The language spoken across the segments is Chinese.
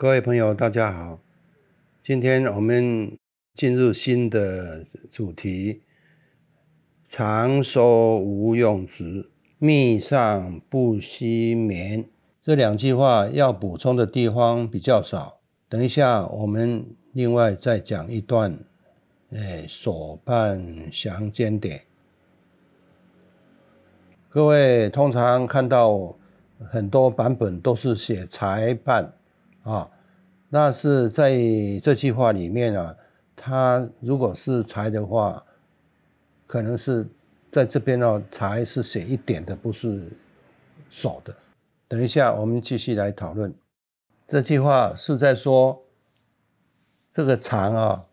各位朋友，大家好。今天我们进入新的主题。常说无用之，密上不惜眠。这两句话要补充的地方比较少。等一下我们另外再讲一段。哎，所伴详简点。各位通常看到很多版本都是写裁判。啊，那是在这句话里面啊，他如果是财的话，可能是在这边呢，财是写一点的，不是少的。等一下，我们继续来讨论。这句话是在说这个长啊，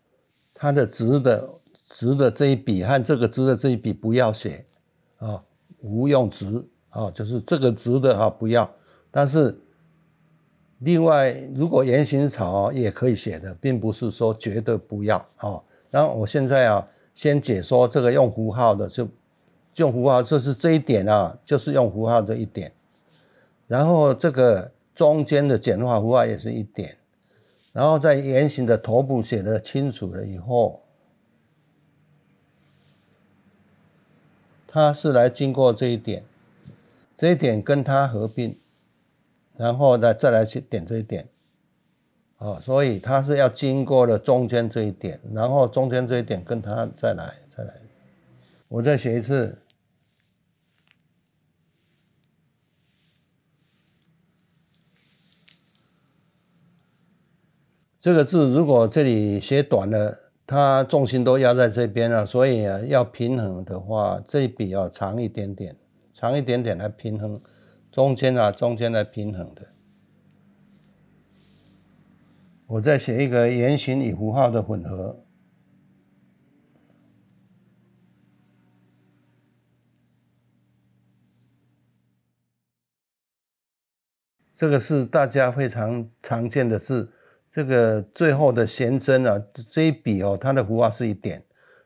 它的值的值的这一笔和这个值的这一笔不要写啊，无用值啊，就是这个值的啊不要，但是。另外，如果圆形草也可以写的，并不是说绝对不要哦。然后我现在啊，先解说这个用符号的，就用符号就是这一点啊，就是用符号这一点。然后这个中间的简化符号也是一点。然后在圆形的头部写的清楚了以后，它是来经过这一点，这一点跟它合并。然后再再来去点这一点，哦，所以它是要经过了中间这一点，然后中间这一点跟它再来再来，我再写一次这个字。如果这里写短了，它重心都压在这边了，所以啊要平衡的话，这一笔要长一点点，长一点点来平衡。中间啊，中间来平衡的。我再写一个圆形与符号的混合，这个是大家非常常见的字。这个最后的悬针啊，这一笔哦，它的符号是一点，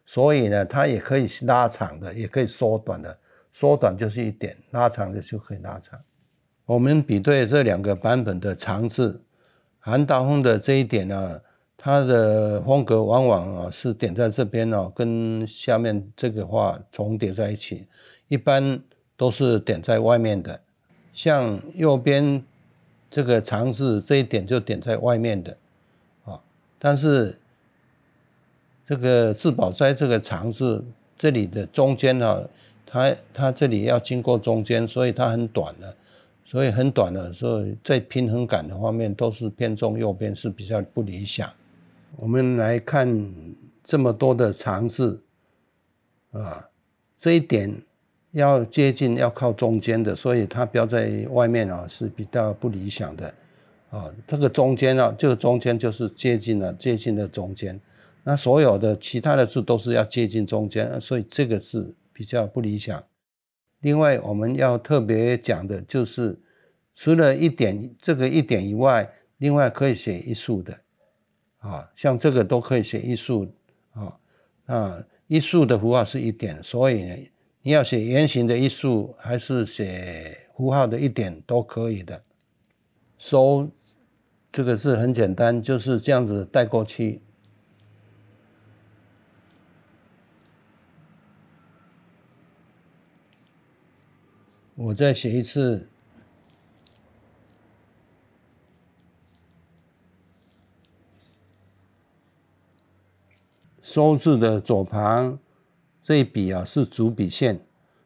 所以呢，它也可以拉长的，也可以缩短的。缩短就是一点，拉长的就可以拉长。我们比对这两个版本的长字，韩道风的这一点呢，它的风格往往啊是点在这边呢，跟下面这个画重叠在一起，一般都是点在外面的。像右边这个长字这一点就点在外面的啊，但是这个智宝斋这个长字这里的中间啊。它它这里要经过中间，所以它很短的，所以很短的，所以在平衡感的方面都是偏重右边是比较不理想。我们来看这么多的长字啊，这一点要接近要靠中间的，所以它标在外面啊是比较不理想的啊。这个中间啊，这个中间就是接近了接近的中间，那所有的其他的字都是要接近中间，所以这个字。比较不理想。另外，我们要特别讲的就是，除了一点这个一点以外，另外可以写一竖的啊，像这个都可以写一竖啊。那一竖的符号是一点，所以你要写圆形的一竖，还是写符号的一点都可以的。收这个字很简单，就是这样子带过去。我再写一次“收”字的左旁这一笔啊，是主笔线，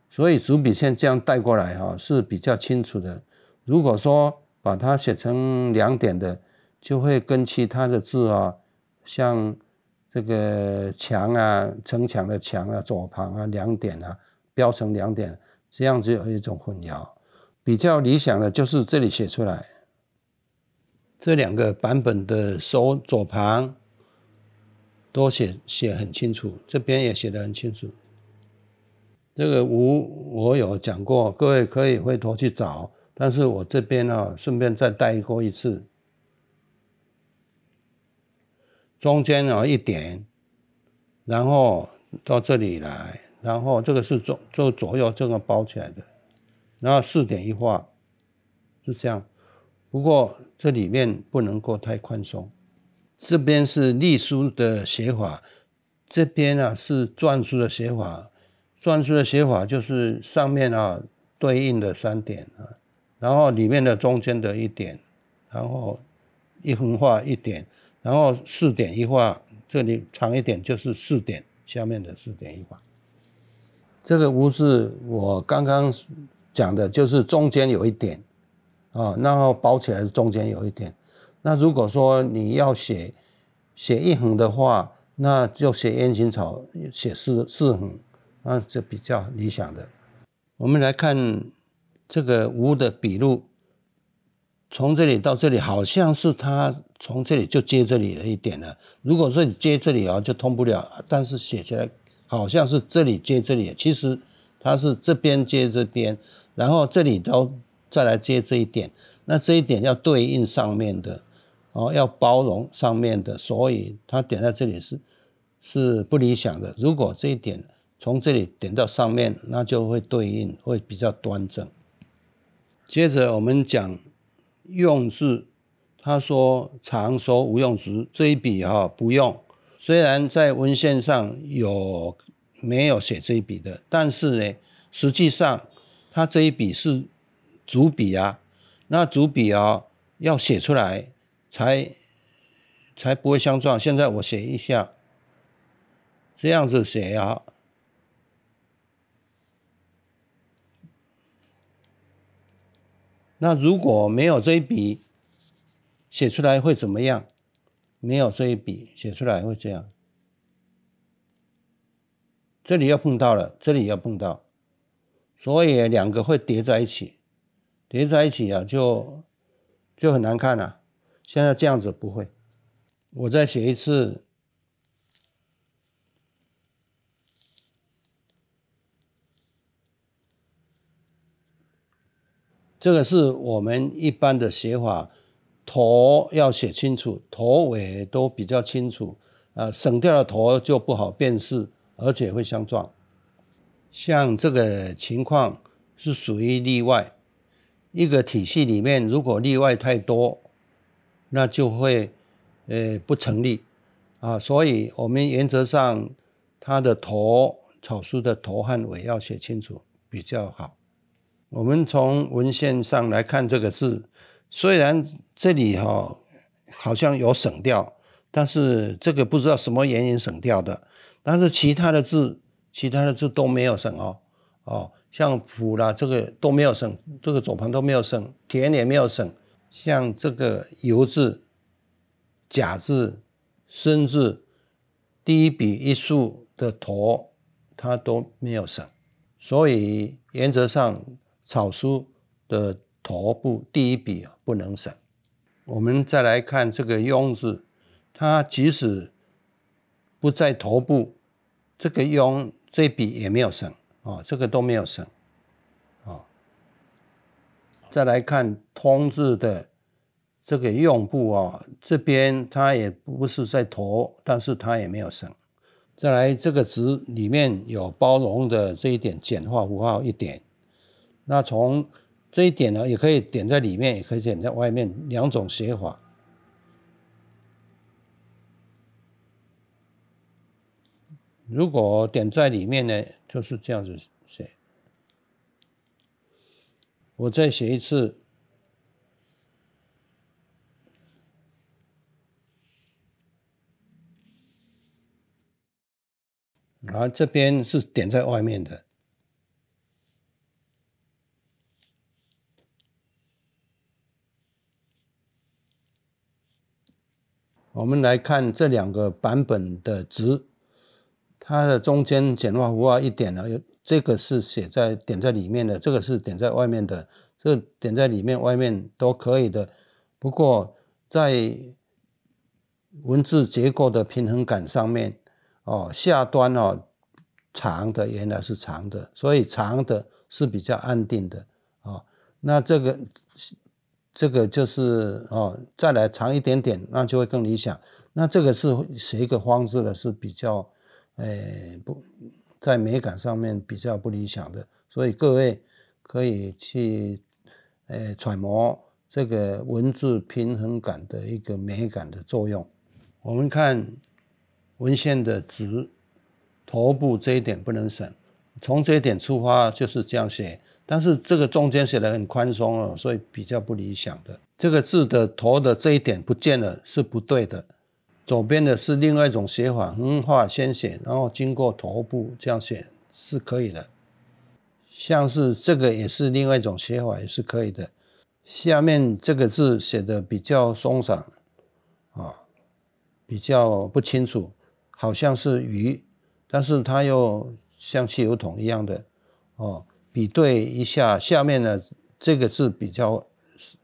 所以主笔线这样带过来哈是比较清楚的。如果说把它写成两点的，就会跟其他的字啊，像这个“墙”啊、城墙的“墙”啊、左旁啊两点啊标成两点。这样子有一种混淆。比较理想的就是这里写出来，这两个版本的手左旁都写写很清楚，这边也写的很清楚。这个“无”我有讲过，各位可以回头去找。但是我这边呢，顺便再带过一次。中间啊一点，然后到这里来。然后这个是左就左右这个包起来的，然后四点一画是这样。不过这里面不能够太宽松。这边是隶书的写法，这边啊是篆书的写法。篆书的写法就是上面啊对应的三点啊，然后里面的中间的一点，然后一横画一点，然后四点一画，这里长一点就是四点，下面的四点一画。这个“无”字，我刚刚讲的，就是中间有一点，啊，然后包起来，中间有一点。那如果说你要写写一横的话，那就写烟青草，写四四横，那这比较理想的。我们来看这个“无”的笔录，从这里到这里，好像是它从这里就接这里了一点了。如果说你接这里啊，就通不了，但是写起来。好像是这里接这里，其实它是这边接这边，然后这里都再来接这一点，那这一点要对应上面的，哦，要包容上面的，所以它点在这里是是不理想的。如果这一点从这里点到上面，那就会对应会比较端正。接着我们讲用字，他说常说无用字，这一笔哈不用。虽然在文献上有没有写这一笔的，但是呢，实际上他这一笔是主笔啊。那主笔哦要写出来才才不会相撞。现在我写一下，这样子写啊。那如果没有这一笔，写出来会怎么样？没有这一笔写出来会这样，这里要碰到了，这里要碰到，所以两个会叠在一起，叠在一起啊，就就很难看了。现在这样子不会，我再写一次，这个是我们一般的写法。头要写清楚，头尾都比较清楚。呃，省掉了头就不好辨识，而且会相撞。像这个情况是属于例外。一个体系里面如果例外太多，那就会呃不成立啊。所以，我们原则上它的头草书的头和尾要写清楚比较好。我们从文献上来看这个字。虽然这里哈好像有省掉，但是这个不知道什么原因省掉的，但是其他的字，其他的字都没有省哦，哦，像“甫”啦，这个都没有省，这个左旁都没有省，田也没有省，像这个“尤”字、“甲”字、“生”字，第一笔一竖的“驼”它都没有省，所以原则上草书的。头部第一笔不能省。我们再来看这个庸字，它即使不在头部，这个庸这笔也没有省啊，这个都没有省啊。再来看通字的这个用部啊，这边它也不是在头，但是它也没有省。再来这个“值里面有包容的这一点简化符号一点，那从。这一点呢，也可以点在里面，也可以点在外面，两种写法。如果点在里面呢，就是这样子写。我再写一次。然后这边是点在外面的。我们来看这两个版本的值，它的中间简化符号一点了，这个是写在点在里面的，这个是点在外面的，这点在里面、外面都可以的。不过在文字结构的平衡感上面，哦，下端哦长的原来是长的，所以长的是比较安定的啊。那这个。这个就是哦，再来长一点点，那就会更理想。那这个是写一个方式呢，是比较，诶，不，在美感上面比较不理想的。所以各位可以去诶揣摩这个文字平衡感的一个美感的作用。我们看，文献的直头部这一点不能省，从这一点出发就是这样写。但是这个中间写的很宽松哦，所以比较不理想的。这个字的头的这一点不见了，是不对的。左边的是另外一种写法，横画先写，然后经过头部这样写是可以的。像是这个也是另外一种写法，也是可以的。下面这个字写的比较松散啊，比较不清楚，好像是鱼，但是它又像汽油桶一样的哦。比对一下，下面的这个字比较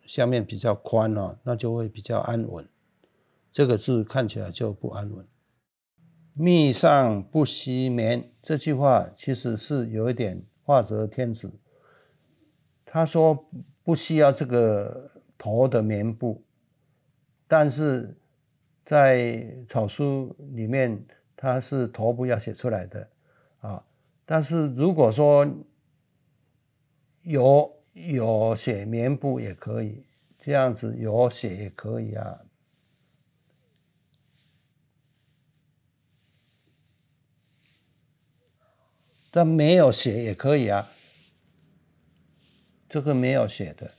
下面比较宽哦，那就会比较安稳。这个字看起来就不安稳。密上不惜棉这句话其实是有一点画蛇添足。他说不需要这个头的棉布，但是在草书里面他是头部要写出来的啊。但是如果说，有有写棉布也可以，这样子有写也可以啊。但没有写也可以啊，这个没有写的。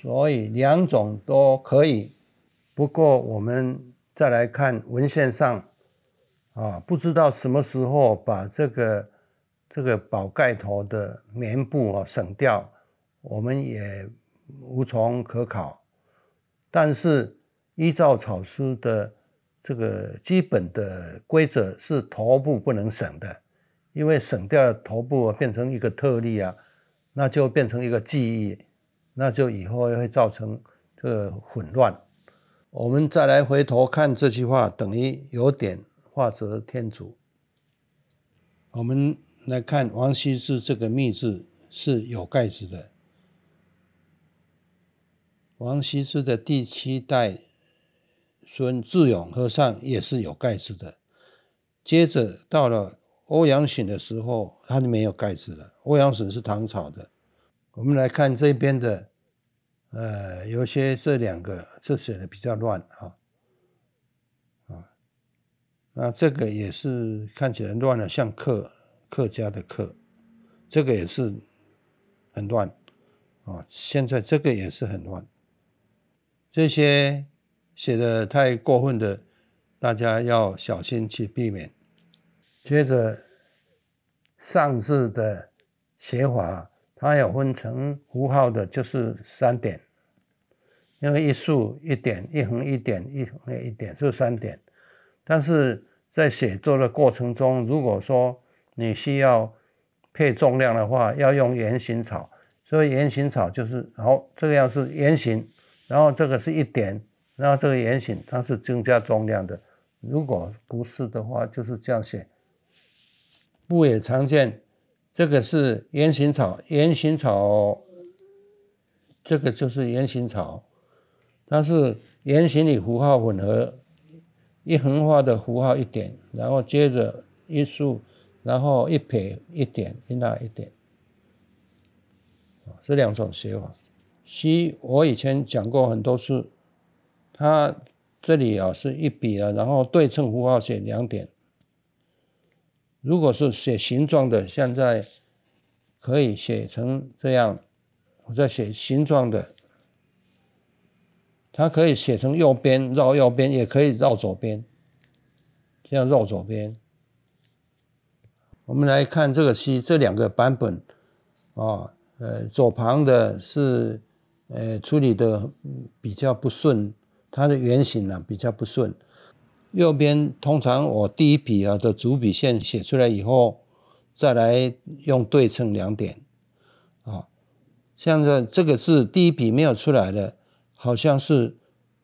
所以两种都可以，不过我们。再来看文献上，啊，不知道什么时候把这个这个宝盖头的棉布啊省掉，我们也无从可考。但是依照草书的这个基本的规则，是头部不能省的，因为省掉头部变成一个特例啊，那就变成一个记忆，那就以后会造成这个混乱。我们再来回头看这句话，等于有点画蛇添足。我们来看王羲之这个“秘”字是有盖子的。王羲之的第七代孙智勇和尚也是有盖子的。接着到了欧阳询的时候，他就没有盖子了。欧阳询是唐朝的。我们来看这边的。呃，有些这两个这写的比较乱啊，啊，那这个也是看起来乱了，像客客家的客，这个也是很乱啊，现在这个也是很乱，这些写的太过分的，大家要小心去避免。接着上字的写法。它有分成符号的，就是三点，因为一竖一点，一横一点，一横一点，就三点。但是在写作的过程中，如果说你需要配重量的话，要用圆形草。所以圆形草就是，好，这个样是圆形，然后这个是一点，然后这个圆形它是增加重量的。如果不是的话，就是这样写，不也常见？这个是圆形草，圆形草，这个就是圆形草，它是圆形里符号混合，一横画的符号一点，然后接着一竖，然后一撇一点，一捺一点，这两种写法。C 我以前讲过很多次，它这里啊是一笔啊，然后对称符号写两点。如果是写形状的，现在可以写成这样。我在写形状的，它可以写成右边绕右边，也可以绕左边，这样绕左边。我们来看这个西这两个版本啊，呃，左旁的是呃处理的比较不顺，它的圆形呢比较不顺。右边通常我第一笔啊的主笔线写出来以后，再来用对称两点，啊，现在这个字第一笔没有出来的，好像是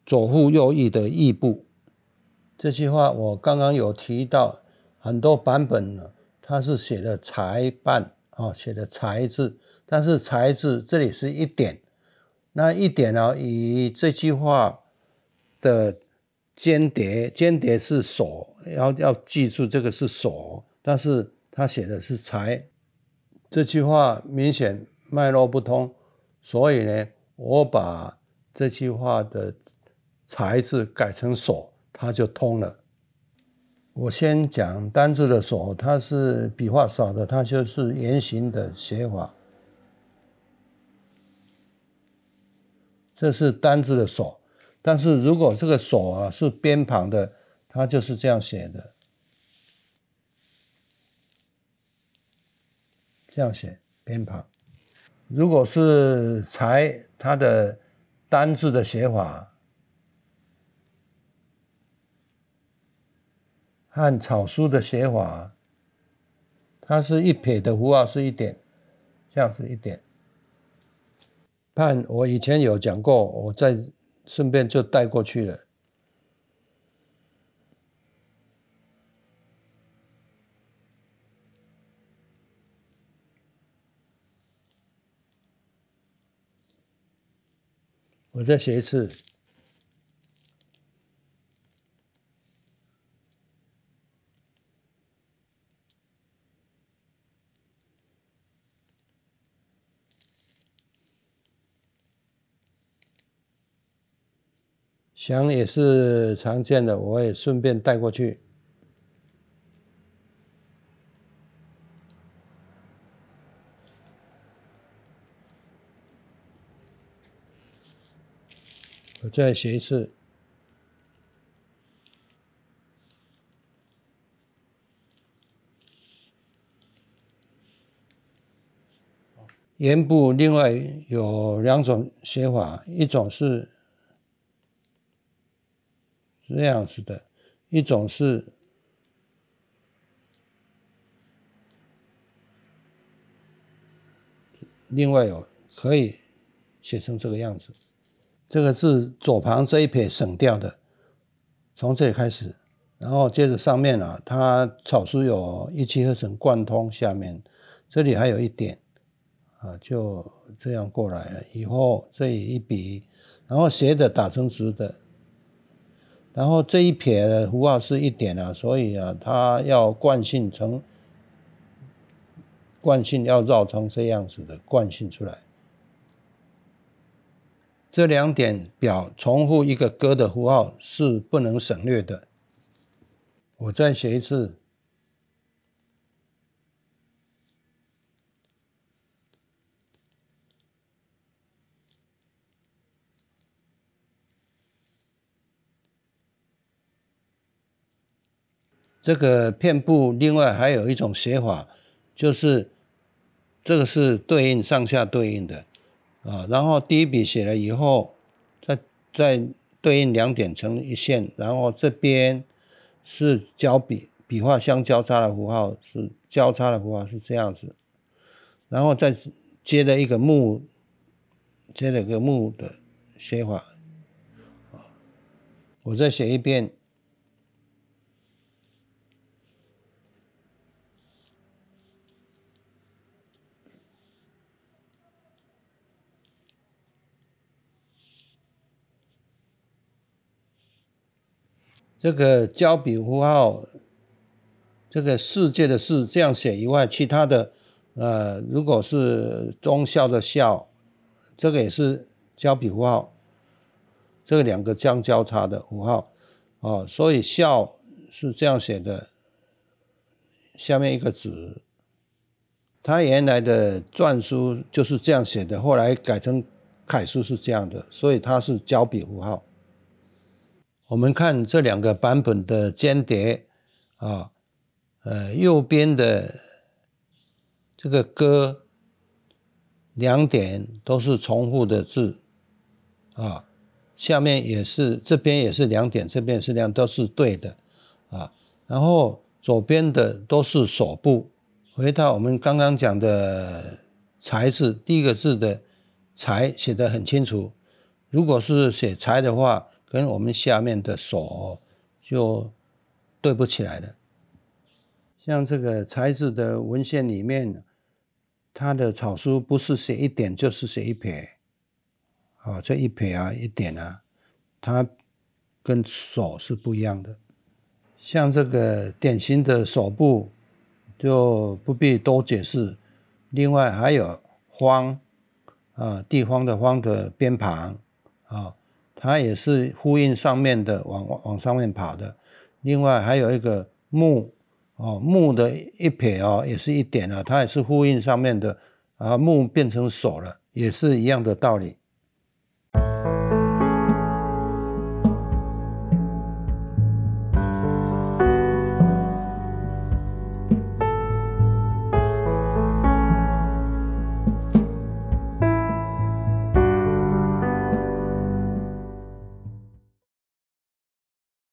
左户右翼的翼部。这句话我刚刚有提到，很多版本呢，它是写的裁半啊，写的裁字，但是裁字这里是一点，那一点呢，以这句话的。间谍，间谍是锁，要要记住这个是锁，但是他写的是才，这句话明显脉络不通，所以呢，我把这句话的才字改成锁，它就通了。我先讲单字的锁，它是笔画少的，它就是圆形的写法，这是单字的锁。但是如果这个锁啊是偏旁的，它就是这样写的，这样写偏旁。如果是才，它的单字的写法和草书的写法，它是一撇的符号是一点，这样是一点。判我以前有讲过，我在。顺便就带过去了。我再写一次。羊也是常见的，我也顺便带过去。我再写一次。言部另外有两种写法，一种是。是这样子的，一种是另外有可以写成这个样子，这个字左旁这一撇省掉的，从这里开始，然后接着上面啊，它草书有一气呵成贯通下面，这里还有一点啊，就这样过来，了。以后这里一笔，然后斜的打成直的。然后这一撇的符号是一点啊，所以啊，它要惯性成惯性，要绕成这样子的惯性出来。这两点表重复一个歌的符号是不能省略的。我再写一次。这个片布另外还有一种写法，就是这个是对应上下对应的啊。然后第一笔写了以后，再再对应两点成一线，然后这边是交笔笔画相交叉的符号，是交叉的符号是这样子。然后再接了一个木，接了一个木的写法啊。我再写一遍。这个交笔符号，这个世界的事这样写以外，其他的，呃，如果是忠孝的孝，这个也是交笔符号，这个两个相交叉的符号，哦，所以孝是这样写的，下面一个子，它原来的篆书就是这样写的，后来改成楷书是这样的，所以它是交笔符号。我们看这两个版本的间谍啊，呃，右边的这个歌两点都是重复的字啊，下面也是，这边也是两点，这边也是两都是对的啊。然后左边的都是手部，回到我们刚刚讲的才字，第一个字的才写得很清楚。如果是写才的话。跟我们下面的“手”就对不起来了。像这个材质的文献里面，他的草书不是写一点就是写一撇，啊，这一撇啊，一点啊，它跟“手”是不一样的。像这个典型的“手”部，就不必多解释。另外还有“方，啊，“地方的“方的偏旁，啊。它也是呼应上面的，往往上面跑的。另外还有一个木，哦，木的一撇哦，也是一点啊，它也是呼应上面的啊，木变成手了，也是一样的道理。